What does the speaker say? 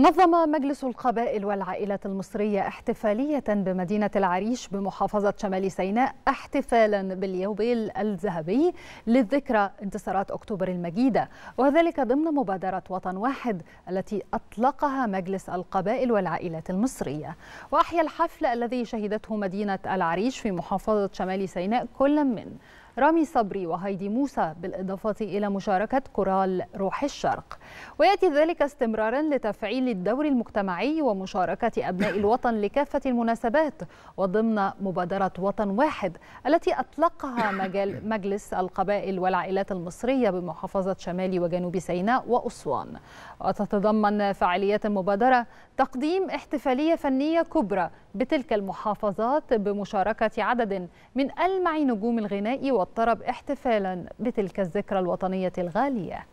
نظم مجلس القبائل والعائلات المصرية احتفالية بمدينة العريش بمحافظة شمال سيناء احتفالا باليوبيل الذهبي للذكرى انتصارات أكتوبر المجيدة وذلك ضمن مبادرة وطن واحد التي أطلقها مجلس القبائل والعائلات المصرية وأحيا الحفل الذي شهدته مدينة العريش في محافظة شمال سيناء كل من رامي صبري وهيدي موسى بالإضافة إلى مشاركة كورال روح الشرق ويأتي ذلك استمرارا لتفعيل الدور المجتمعي ومشاركة أبناء الوطن لكافة المناسبات وضمن مبادرة وطن واحد التي أطلقها مجال مجلس القبائل والعائلات المصرية بمحافظة شمال وجنوب سيناء وأسوان وتتضمن فعاليات المبادرة تقديم احتفالية فنية كبرى بتلك المحافظات بمشاركة عدد من ألمع نجوم الغناء والطرب احتفالا بتلك الذكرى الوطنية الغالية